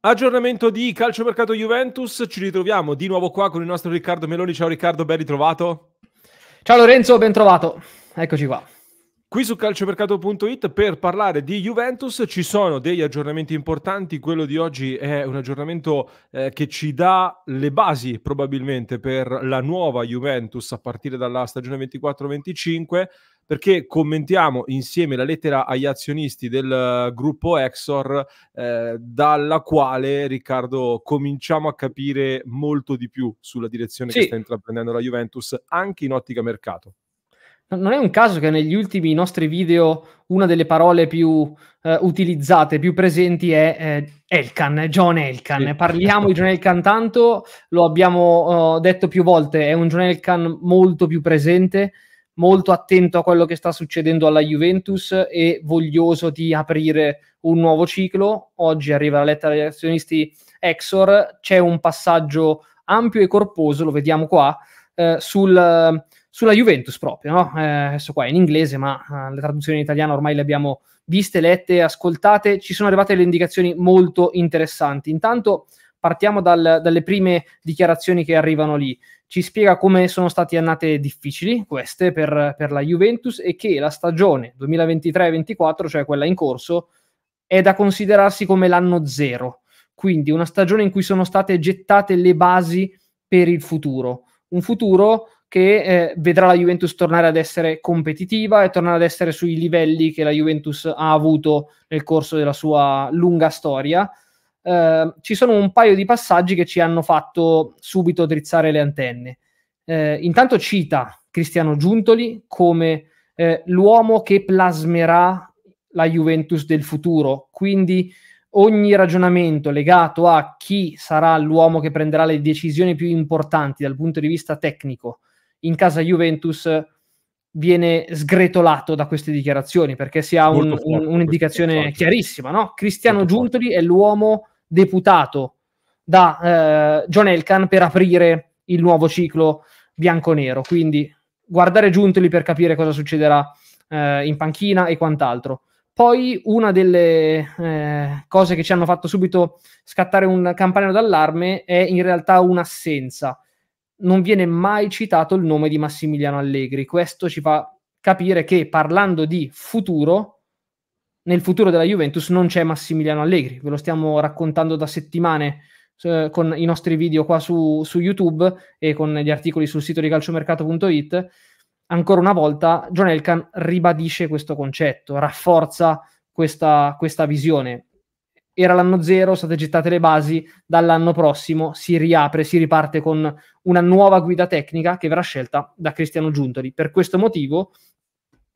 Aggiornamento di calciomercato Juventus, ci ritroviamo di nuovo qua con il nostro Riccardo Meloni. Ciao Riccardo, ben ritrovato. Ciao Lorenzo, ben trovato. Eccoci qua. Qui su calciomercato.it per parlare di Juventus ci sono degli aggiornamenti importanti, quello di oggi è un aggiornamento eh, che ci dà le basi probabilmente per la nuova Juventus a partire dalla stagione 24-25 perché commentiamo insieme la lettera agli azionisti del eh, gruppo Exor, eh, dalla quale Riccardo cominciamo a capire molto di più sulla direzione sì. che sta intraprendendo la Juventus, anche in ottica mercato. Non è un caso che negli ultimi nostri video una delle parole più eh, utilizzate, più presenti è eh, Elkan, eh, John Elkan. Sì. Parliamo di John Elkan tanto, lo abbiamo uh, detto più volte, è un John Elkan molto più presente, molto attento a quello che sta succedendo alla Juventus e voglioso di aprire un nuovo ciclo. Oggi arriva la lettera agli azionisti Exor, c'è un passaggio ampio e corposo, lo vediamo qua, eh, sul, sulla Juventus proprio, no? eh, adesso qua è in inglese, ma eh, le traduzioni in italiano ormai le abbiamo viste, lette, ascoltate, ci sono arrivate le indicazioni molto interessanti. Intanto partiamo dal, dalle prime dichiarazioni che arrivano lì. Ci spiega come sono state annate difficili queste per, per la Juventus e che la stagione 2023-24, cioè quella in corso, è da considerarsi come l'anno zero. Quindi una stagione in cui sono state gettate le basi per il futuro. Un futuro che eh, vedrà la Juventus tornare ad essere competitiva e tornare ad essere sui livelli che la Juventus ha avuto nel corso della sua lunga storia Ehm, ci sono un paio di passaggi che ci hanno fatto subito drizzare le antenne. Eh, intanto cita Cristiano Giuntoli come eh, l'uomo che plasmerà la Juventus del futuro, quindi ogni ragionamento legato a chi sarà l'uomo che prenderà le decisioni più importanti dal punto di vista tecnico in casa Juventus viene sgretolato da queste dichiarazioni perché si ha un, un, un'indicazione chiarissima. No? Cristiano Giuntoli è l'uomo deputato da eh, John Elkan per aprire il nuovo ciclo bianco-nero. Quindi guardare Giuntoli per capire cosa succederà eh, in panchina e quant'altro. Poi una delle eh, cose che ci hanno fatto subito scattare un campanello d'allarme è in realtà un'assenza. Non viene mai citato il nome di Massimiliano Allegri. Questo ci fa capire che parlando di futuro, nel futuro della Juventus non c'è Massimiliano Allegri, ve lo stiamo raccontando da settimane eh, con i nostri video qua su, su, YouTube e con gli articoli sul sito di calciomercato.it. Ancora una volta, John Elkan ribadisce questo concetto, rafforza questa, questa visione. Era l'anno zero, state gettate le basi, dall'anno prossimo si riapre, si riparte con una nuova guida tecnica che verrà scelta da Cristiano Giuntoli. Per questo motivo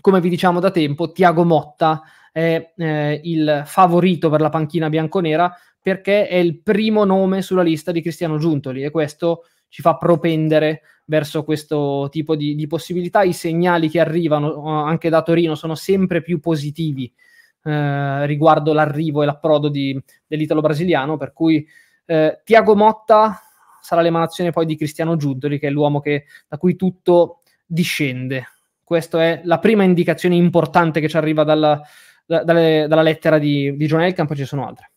come vi diciamo da tempo, Tiago Motta è eh, il favorito per la panchina bianconera perché è il primo nome sulla lista di Cristiano Giuntoli e questo ci fa propendere verso questo tipo di, di possibilità. I segnali che arrivano eh, anche da Torino sono sempre più positivi eh, riguardo l'arrivo e l'approdo di, dell'italo-brasiliano, per cui eh, Tiago Motta sarà l'emanazione poi di Cristiano Giuntoli, che è l'uomo che, da cui tutto discende. Questa è la prima indicazione importante che ci arriva dalla, da, dalle, dalla lettera di, di John Elkan, poi ci sono altre.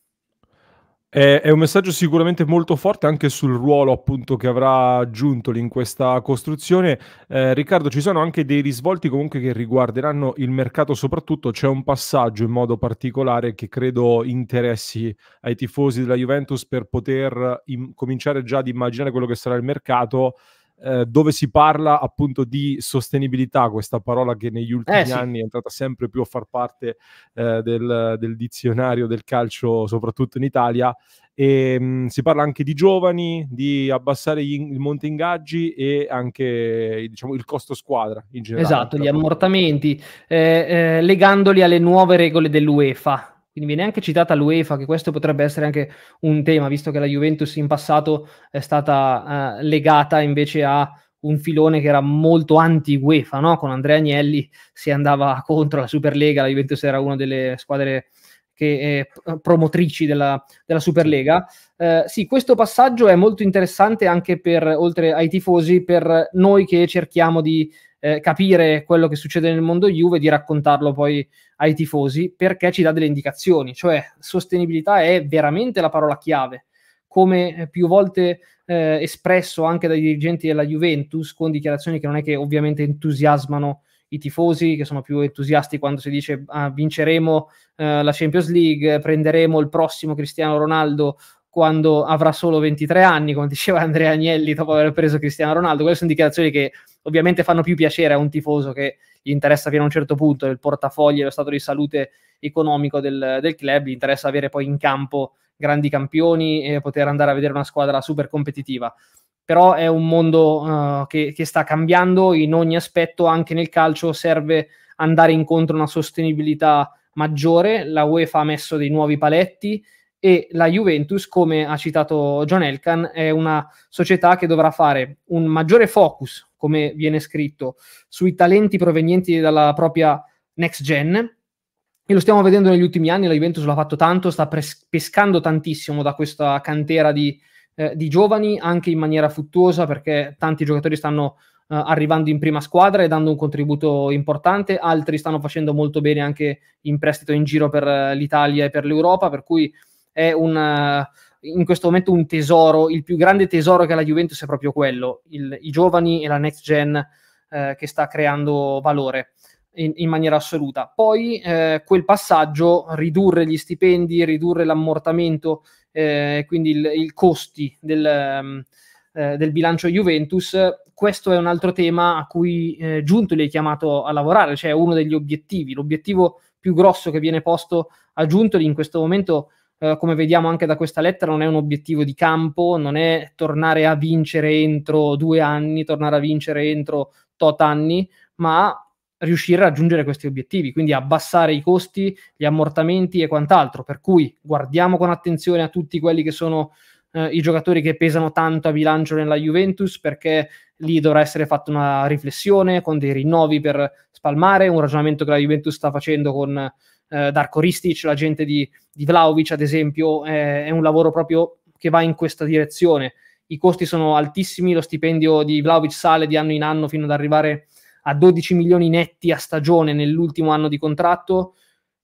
È, un messaggio sicuramente molto forte anche sul ruolo appunto che avrà Giuntoli in questa costruzione. Eh, Riccardo, ci sono anche dei risvolti comunque che riguarderanno il mercato, soprattutto c'è un passaggio in modo particolare che credo interessi ai tifosi della Juventus per poter im- cominciare già ad immaginare quello che sarà il mercato. Eh, dove si parla appunto di sostenibilità, questa parola che negli ultimi eh, sì. anni è entrata sempre più a far parte eh, del, del, dizionario del calcio, soprattutto in Italia. E, ehm, mh, si parla anche di giovani, di abbassare gli, il monte ingaggi e anche diciamo, il costo squadra in generale. Esatto, gli ammortamenti, eh, eh, legandoli alle nuove regole dell'UEFA quindi viene anche citata l'UEFA, che questo potrebbe essere anche un tema, visto che la Juventus in passato è stata eh, legata invece a un filone che era molto anti-UEFA, no? con Andrea Agnelli si andava contro la Superlega, la Juventus era una delle squadre che è eh, promotrici della, della Superlega. Eh, sì, questo passaggio è molto interessante anche per, oltre ai tifosi, per noi che cerchiamo di eh, capire quello che succede nel mondo Juve e di raccontarlo poi ai tifosi, perché ci dà delle indicazioni, cioè sostenibilità è veramente la parola chiave come eh, più volte eh, espresso anche dai dirigenti della Juventus, con dichiarazioni che non è che ovviamente entusiasmano i tifosi, che sono più entusiasti quando si dice ah, vinceremo eh, la Champions League, prenderemo il prossimo Cristiano Ronaldo quando avrà solo 23 anni, come diceva Andrea Agnelli dopo aver preso Cristiano Ronaldo. Queste sono dichiarazioni che ovviamente fanno più piacere a un tifoso che gli interessa fino a un certo punto il portafoglio e lo stato di salute economico del, del club, gli interessa avere poi in campo grandi campioni e poter andare a vedere una squadra super competitiva. Però è un mondo uh, che, che sta cambiando in ogni aspetto, anche nel calcio serve andare incontro a una sostenibilità maggiore, la UEFA ha messo dei nuovi paletti e la Juventus, come ha citato John Elkan, è una società che dovrà fare un maggiore focus come viene scritto, sui talenti provenienti dalla propria next gen, e lo stiamo vedendo negli ultimi anni, la Juventus l'ha fatto tanto, sta pres- pescando tantissimo da questa cantera di, eh, di, giovani, anche in maniera fruttuosa, perché tanti giocatori stanno eh, arrivando in prima squadra e dando un contributo importante, altri stanno facendo molto bene anche in prestito in giro per eh, l'Italia e per l'Europa, per cui è un... Uh, in questo momento un tesoro, il più grande tesoro che ha la Juventus è proprio quello, il, i giovani e la next gen eh, che sta creando valore in, in maniera assoluta. Poi eh, quel passaggio, ridurre gli stipendi, ridurre l'ammortamento, eh, quindi i costi del, eh, del, bilancio Juventus, questo è un altro tema a cui eh, Giuntoli è chiamato a lavorare, cioè uno degli obiettivi, l'obiettivo più grosso che viene posto a Giuntoli in questo momento è eh, come vediamo anche da questa lettera, non è un obiettivo di campo, non è tornare a vincere entro due anni, tornare a vincere entro tot anni, ma riuscire a raggiungere questi obiettivi, quindi abbassare i costi, gli ammortamenti e quant'altro. Per cui guardiamo con attenzione a tutti quelli che sono eh, i giocatori che pesano tanto a bilancio nella Juventus, perché lì dovrà essere fatta una riflessione con dei rinnovi per spalmare, un ragionamento che la Juventus sta facendo con eh, Darko Ristic, la gente di, di Vlaovic, ad esempio, eh, è un lavoro proprio che va in questa direzione. I costi sono altissimi, lo stipendio di Vlaovic sale di anno in anno fino ad arrivare a 12 milioni netti a stagione nell'ultimo anno di contratto.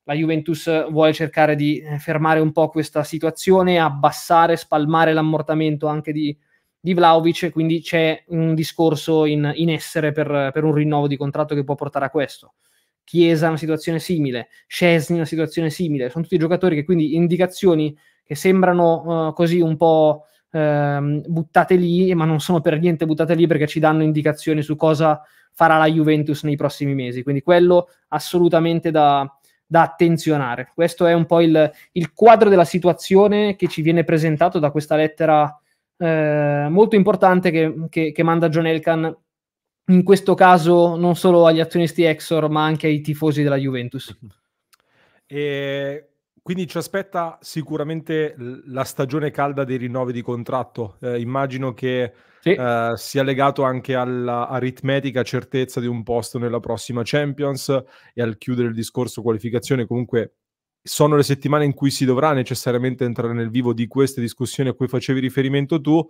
La Juventus vuole cercare di eh, fermare un po' questa situazione, abbassare, spalmare l'ammortamento anche di, di Vlaovic, quindi c'è un discorso in, in essere per, per, un rinnovo di contratto che può portare a questo. Chiesa una situazione simile, Scesni una situazione simile, sono tutti giocatori che quindi indicazioni che sembrano uh, così un po' uh, buttate lì, ma non sono per niente buttate lì perché ci danno indicazioni su cosa farà la Juventus nei prossimi mesi, quindi quello assolutamente da, da attenzionare. Questo è un po' il, il, quadro della situazione che ci viene presentato da questa lettera eh, molto importante che, che, che manda John Elkan in questo caso non solo agli azionisti Exor, ma anche ai tifosi della Juventus. E quindi ci aspetta sicuramente la stagione calda dei rinnovi di contratto. Eh, immagino che sì. eh, sia legato anche all'aritmetica certezza di un posto nella prossima Champions e al chiudere il discorso qualificazione comunque sono le settimane in cui si dovrà necessariamente entrare nel vivo di queste discussioni a cui facevi riferimento tu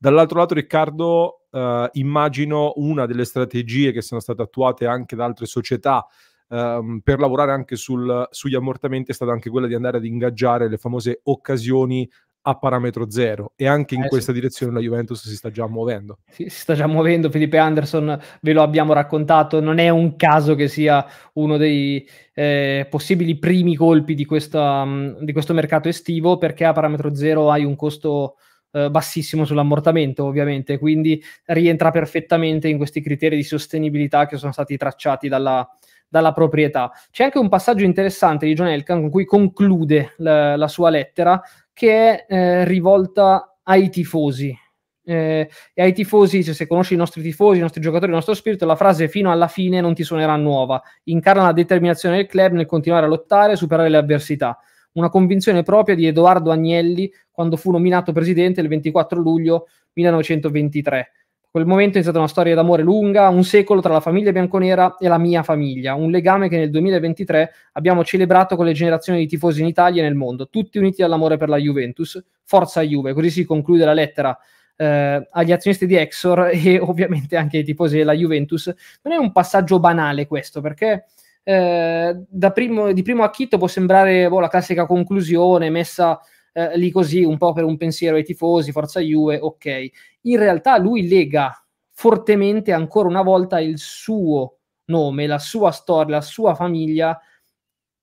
Dall'altro lato, Riccardo, eh, immagino una delle strategie che sono state attuate anche da altre società ehm, per lavorare anche sul, sugli ammortamenti è stata anche quella di andare ad ingaggiare le famose occasioni a parametro zero e anche in eh, questa sì. direzione la Juventus si sta già muovendo. Sì, si sta già muovendo, Felipe Anderson ve lo abbiamo raccontato, non è un caso che sia uno dei eh, possibili primi colpi di, questa, mm, di questo mercato estivo perché a parametro zero hai un costo eh, bassissimo sull'ammortamento ovviamente, quindi rientra perfettamente in questi criteri di sostenibilità che sono stati tracciati dalla, dalla proprietà. C'è anche un passaggio interessante di John Elkan con cui conclude la, la sua lettera che è eh, rivolta ai tifosi. Eh, e ai tifosi, se, cioè, se conosci i nostri tifosi, i nostri giocatori, il nostro spirito, la frase fino alla fine non ti suonerà nuova. Incarna la determinazione del club nel continuare a lottare e superare le avversità una convinzione propria di Edoardo Agnelli quando fu nominato presidente il 24 luglio 1923. Quel momento è stata una storia d'amore lunga, un secolo tra la famiglia bianconera e la mia famiglia, un legame che nel 2023 abbiamo celebrato con le generazioni di tifosi in Italia e nel mondo, tutti uniti all'amore per la Juventus. Forza Juve, così si conclude la lettera eh, agli azionisti di Exor e ovviamente anche ai tifosi della Juventus. Non è un passaggio banale questo, perché eh, primo, di primo acchito può sembrare boh, la classica conclusione messa eh, lì così, un po' per un pensiero ai tifosi, forza Juve, ok. In realtà lui lega fortemente ancora una volta il suo nome, la sua storia, la sua famiglia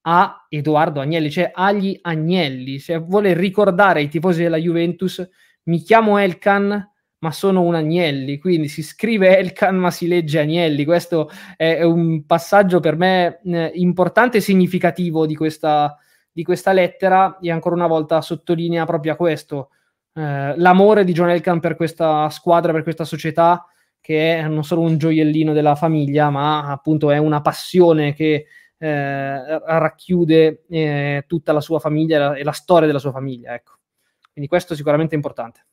a Edoardo Agnelli, cioè agli Agnelli, se cioè vuole ricordare ai tifosi della Juventus, mi chiamo Elkan, ma sono un Agnelli, quindi si scrive Elkan ma si legge Agnelli, questo è, un passaggio per me eh, importante e significativo di questa, di questa, lettera e ancora una volta sottolinea proprio questo, eh, l'amore di John Elkan per questa squadra, per questa società, che è non solo un gioiellino della famiglia, ma appunto è una passione che eh, racchiude eh, tutta la sua famiglia e la, e la storia della sua famiglia. Ecco. Quindi questo è sicuramente importante.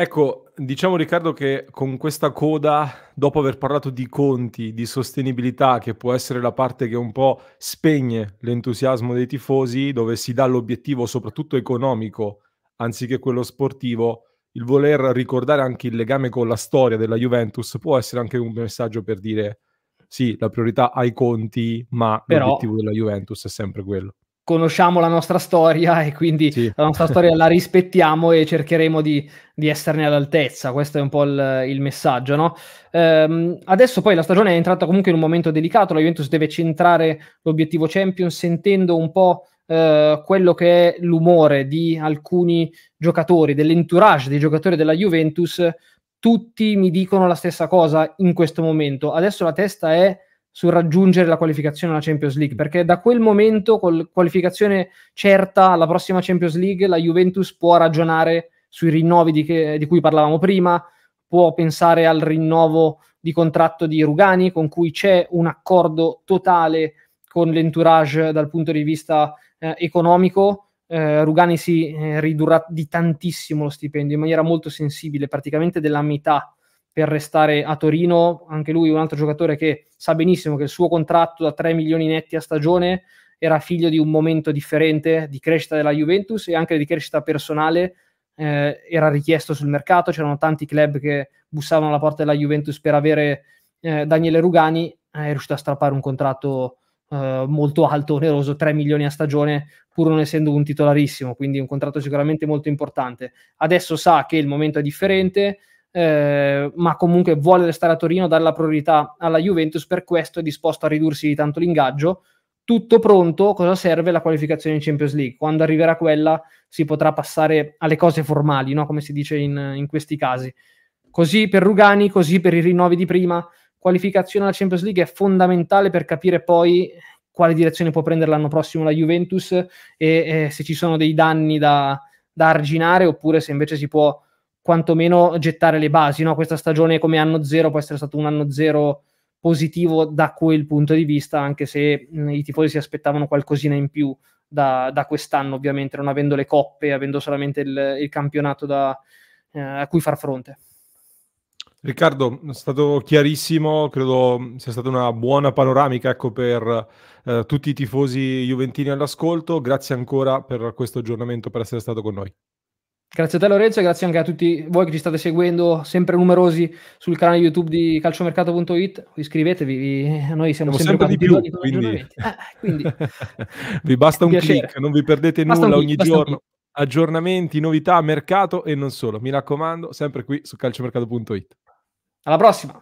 Ecco, diciamo Riccardo che con questa coda, dopo aver parlato di conti, di sostenibilità, che può essere la parte che un po' spegne l'entusiasmo dei tifosi, dove si dà l'obiettivo soprattutto economico anziché quello sportivo, il voler ricordare anche il legame con la storia della Juventus può essere anche un messaggio per dire sì, la priorità ai conti, ma Però... l'obiettivo della Juventus è sempre quello conosciamo la nostra storia e quindi sì. la nostra storia la rispettiamo e cercheremo di, di, esserne all'altezza. Questo è un po' il, il messaggio. No? Ehm, adesso poi la stagione è entrata comunque in un momento delicato, la Juventus deve centrare l'obiettivo Champions sentendo un po' eh, quello che è l'umore di alcuni giocatori, dell'entourage dei giocatori della Juventus. Tutti mi dicono la stessa cosa in questo momento. Adesso la testa è sul raggiungere la qualificazione alla Champions League, perché da quel momento, con qualificazione certa alla prossima Champions League, la Juventus può ragionare sui rinnovi di, che, di cui parlavamo prima, può pensare al rinnovo di contratto di Rugani, con cui c'è un accordo totale con l'entourage dal punto di vista eh, economico. Eh, Rugani si eh, ridurrà di tantissimo lo stipendio, in maniera molto sensibile, praticamente della metà per restare a Torino, anche lui un altro giocatore che sa benissimo che il suo contratto da 3 milioni netti a stagione era figlio di un momento differente di crescita della Juventus e anche di crescita personale eh, era richiesto sul mercato, c'erano tanti club che bussavano alla porta della Juventus per avere eh, Daniele Rugani, eh, è riuscito a strappare un contratto eh, molto alto, oneroso, 3 milioni a stagione, pur non essendo un titolarissimo, quindi un contratto sicuramente molto importante. Adesso sa che il momento è differente, eh, ma comunque vuole restare a Torino, dare la priorità alla Juventus, per questo è disposto a ridursi di tanto l'ingaggio. Tutto pronto, cosa serve la qualificazione in Champions League? Quando arriverà quella si potrà passare alle cose formali, no? come si dice in, in questi casi. Così per Rugani, così per i rinnovi di prima, qualificazione alla Champions League è fondamentale per capire poi quale direzione può prendere l'anno prossimo la Juventus e eh, se ci sono dei danni da, da arginare oppure se invece si può quantomeno gettare le basi. No? Questa stagione come anno zero può essere stato un anno zero positivo da quel punto di vista, anche se mh, i tifosi si aspettavano qualcosina in più da, da, quest'anno, ovviamente, non avendo le coppe, avendo solamente il, il campionato da, eh, a cui far fronte. Riccardo, è stato chiarissimo, credo sia stata una buona panoramica ecco, per eh, tutti i tifosi juventini all'ascolto. Grazie ancora per questo aggiornamento, per essere stato con noi. Grazie a te Lorenzo e grazie anche a tutti voi che ci state seguendo, sempre numerosi sul canale YouTube di calciomercato.it. Iscrivetevi, noi siamo, siamo sempre, sempre di più, quindi, ah, quindi. vi basta un piacere. clic, non vi perdete basta nulla ogni giorno. Aggiornamenti, novità, mercato e non solo. Mi raccomando, sempre qui su calciomercato.it. Alla prossima!